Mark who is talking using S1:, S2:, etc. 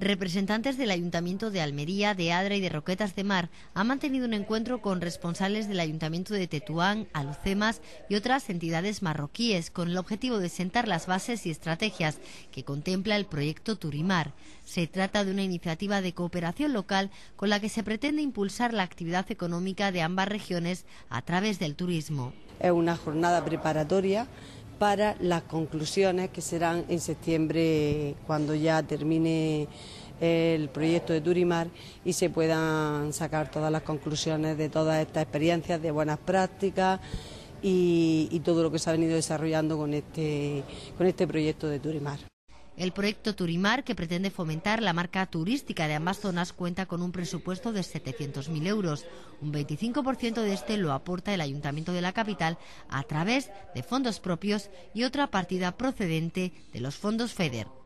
S1: Representantes del Ayuntamiento de Almería, de Adra y de Roquetas de Mar han mantenido un encuentro con responsables del Ayuntamiento de Tetuán, Alucemas y otras entidades marroquíes con el objetivo de sentar las bases y estrategias que contempla el proyecto Turimar. Se trata de una iniciativa de cooperación local con la que se pretende impulsar la actividad económica de ambas regiones a través del turismo.
S2: Es una jornada preparatoria para las conclusiones que serán en septiembre cuando ya termine el proyecto de Turimar y se puedan sacar todas las conclusiones de todas estas experiencias de buenas prácticas y, todo lo que se ha venido desarrollando con este, con este proyecto de Turimar. El proyecto
S1: Turimar, que pretende fomentar la marca turística de ambas zonas, cuenta con un presupuesto de 700.000 euros. Un 25% de este lo aporta el Ayuntamiento de la capital a través de fondos propios y otra partida procedente de los fondos FEDER.